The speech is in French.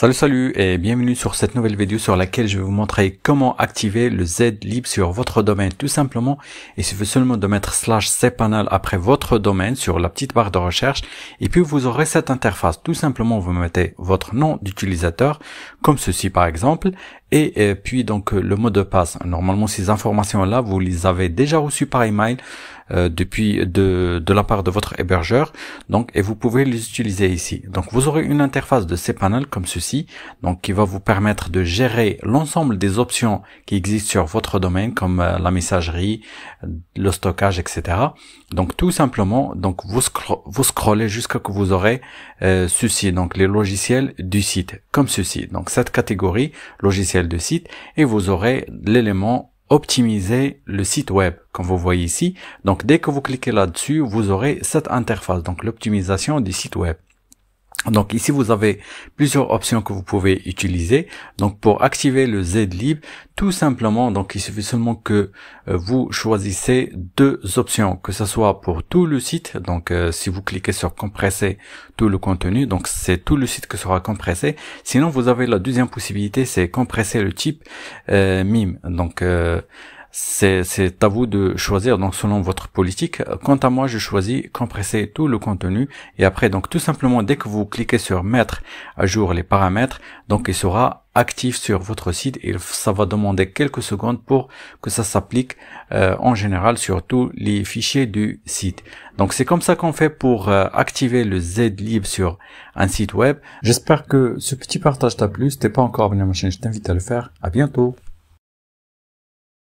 Salut salut et bienvenue sur cette nouvelle vidéo sur laquelle je vais vous montrer comment activer le Zlib sur votre domaine tout simplement. Il suffit seulement de mettre slash cPanel après votre domaine sur la petite barre de recherche et puis vous aurez cette interface. Tout simplement vous mettez votre nom d'utilisateur comme ceci par exemple et puis donc le mot de passe. Normalement ces informations là vous les avez déjà reçues par email. Euh, depuis de, de la part de votre hébergeur. Donc, et vous pouvez les utiliser ici. Donc, vous aurez une interface de ces panels comme ceci, donc qui va vous permettre de gérer l'ensemble des options qui existent sur votre domaine, comme euh, la messagerie, le stockage, etc. Donc, tout simplement, donc vous, vous scrollez jusqu'à ce que vous aurez euh, ceci, donc les logiciels du site, comme ceci. Donc, cette catégorie logiciel de site, et vous aurez l'élément optimiser le site web, comme vous voyez ici. Donc dès que vous cliquez là-dessus, vous aurez cette interface, donc l'optimisation du site web. Donc ici, vous avez plusieurs options que vous pouvez utiliser. Donc pour activer le Zlib, tout simplement, donc il suffit seulement que euh, vous choisissez deux options, que ce soit pour tout le site. Donc euh, si vous cliquez sur compresser tout le contenu, donc c'est tout le site qui sera compressé. Sinon, vous avez la deuxième possibilité, c'est compresser le type euh, MIME. Donc euh, c'est à vous de choisir donc selon votre politique. Quant à moi, je choisis compresser tout le contenu et après donc tout simplement dès que vous cliquez sur mettre à jour les paramètres, donc il sera actif sur votre site et ça va demander quelques secondes pour que ça s'applique euh, en général sur tous les fichiers du site. Donc c'est comme ça qu'on fait pour euh, activer le Zlib sur un site web. J'espère que ce petit partage t'a plu. Si t'es pas encore abonné à ma chaîne, je t'invite à le faire. À bientôt.